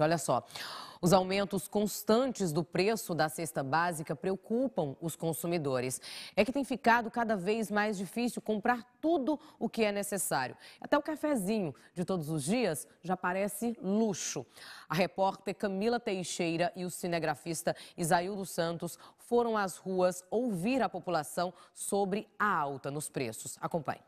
Olha só, os aumentos constantes do preço da cesta básica preocupam os consumidores. É que tem ficado cada vez mais difícil comprar tudo o que é necessário. Até o cafezinho de todos os dias já parece luxo. A repórter Camila Teixeira e o cinegrafista Isaildo Santos foram às ruas ouvir a população sobre a alta nos preços. Acompanhe.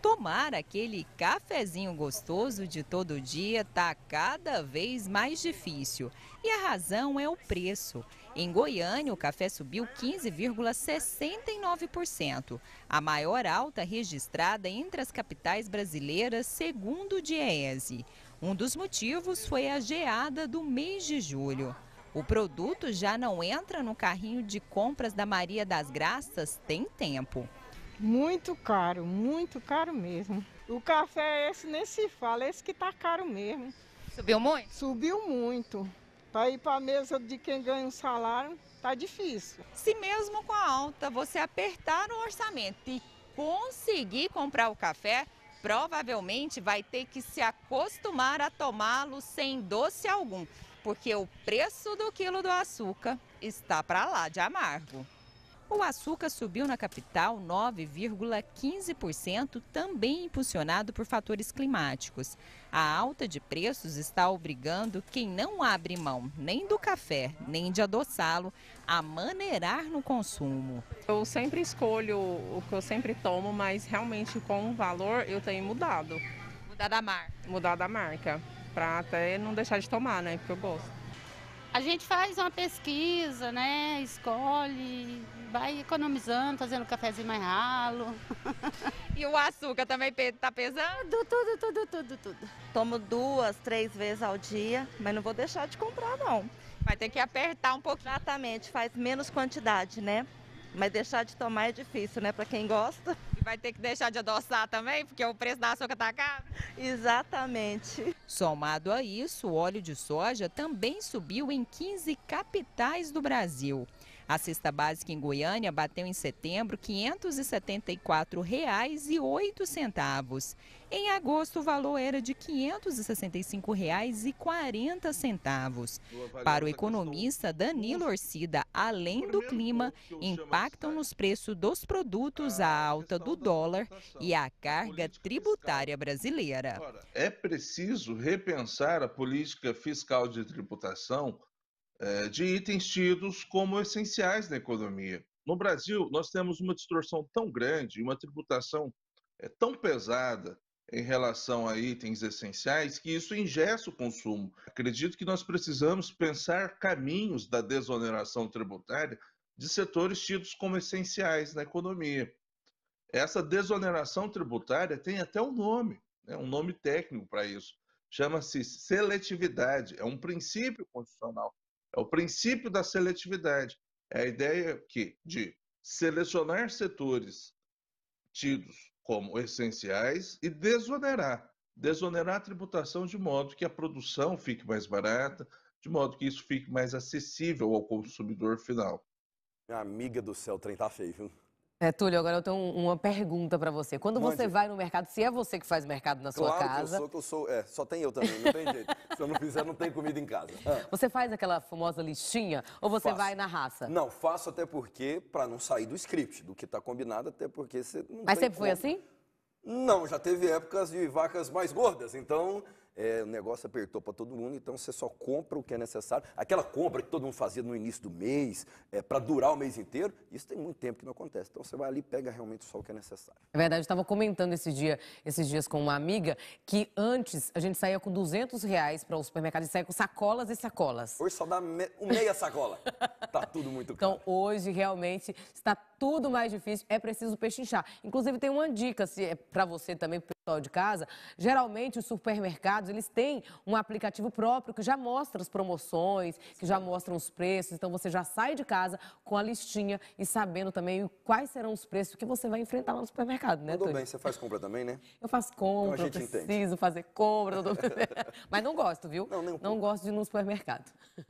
Tomar aquele cafezinho gostoso de todo dia está cada vez mais difícil. E a razão é o preço. Em Goiânia, o café subiu 15,69%, a maior alta registrada entre as capitais brasileiras, segundo o DIEESE. Um dos motivos foi a geada do mês de julho. O produto já não entra no carrinho de compras da Maria das Graças tem tempo. Muito caro, muito caro mesmo. O café é esse nem se fala, esse que tá caro mesmo. Subiu muito? Subiu muito. Para ir para a mesa de quem ganha um salário, tá difícil. Se mesmo com a alta você apertar o orçamento e conseguir comprar o café, provavelmente vai ter que se acostumar a tomá-lo sem doce algum, porque o preço do quilo do açúcar está para lá de amargo. O açúcar subiu na capital 9,15%, também impulsionado por fatores climáticos. A alta de preços está obrigando quem não abre mão nem do café, nem de adoçá-lo, a maneirar no consumo. Eu sempre escolho o que eu sempre tomo, mas realmente com o valor eu tenho mudado. Mudar da marca. Mudar da marca, para até não deixar de tomar, né? Porque eu gosto. A gente faz uma pesquisa, né? Escolhe, vai economizando, fazendo cafezinho mais ralo. E o açúcar também tá pesando? Tudo, tudo, tudo, tudo, Tomo duas, três vezes ao dia, mas não vou deixar de comprar, não. Vai ter que apertar um pouco. Exatamente, faz menos quantidade, né? Mas deixar de tomar é difícil, né? Para quem gosta. E vai ter que deixar de adoçar também, porque o preço da açúcar está caro? Exatamente. Somado a isso, o óleo de soja também subiu em 15 capitais do Brasil. A cesta básica em Goiânia bateu em setembro R$ 574,08. Em agosto, o valor era de R$ 565,40. Para o economista Danilo Orcida, além do clima, impactam nos preços dos produtos ah, a alta do dólar e a carga tributária brasileira. É preciso repensar a política fiscal de tributação eh, de itens tidos como essenciais na economia. No Brasil, nós temos uma distorção tão grande, uma tributação eh, tão pesada em relação a itens essenciais que isso ingessa o consumo. Acredito que nós precisamos pensar caminhos da desoneração tributária de setores tidos como essenciais na economia. Essa desoneração tributária tem até um nome, né, um nome técnico para isso. Chama-se seletividade. É um princípio constitucional é o princípio da seletividade. É a ideia que de selecionar setores tidos como essenciais e desonerar, desonerar a tributação de modo que a produção fique mais barata, de modo que isso fique mais acessível ao consumidor final. Minha amiga do céu, o trem tá feio, viu? É, Túlio, agora eu tenho uma pergunta para você. Quando Mande. você vai no mercado, se é você que faz mercado na sua claro casa. Que eu sou, que eu sou. É, só tem eu também, não tem jeito. se eu não fizer, não tem comida em casa. Ah. Você faz aquela famosa listinha ou você faço. vai na raça? Não, faço até porque, para não sair do script, do que tá combinado, até porque você não Mas sempre como. foi assim? Não, já teve épocas de vacas mais gordas, então é, o negócio apertou para todo mundo, então você só compra o que é necessário. Aquela compra que todo mundo fazia no início do mês, é, para durar o mês inteiro, isso tem muito tempo que não acontece. Então você vai ali e pega realmente só o que é necessário. É verdade, eu estava comentando esse dia, esses dias com uma amiga que antes a gente saía com 200 reais para o supermercado e saía com sacolas e sacolas. Hoje só dá me... meia sacola. tá tudo muito então, caro. Então hoje realmente está tudo mais difícil, é preciso pechinchar. Inclusive tem uma dica se é para você também pessoal de casa, geralmente os supermercados, eles têm um aplicativo próprio que já mostra as promoções, que já mostra os preços, então você já sai de casa com a listinha e sabendo também quais serão os preços que você vai enfrentar lá no supermercado, né, Tudo bem, você faz compra também, né? Eu faço compra, então eu preciso entende. fazer compra, mas não gosto, viu? Não, nem um não pouco. gosto de ir no supermercado.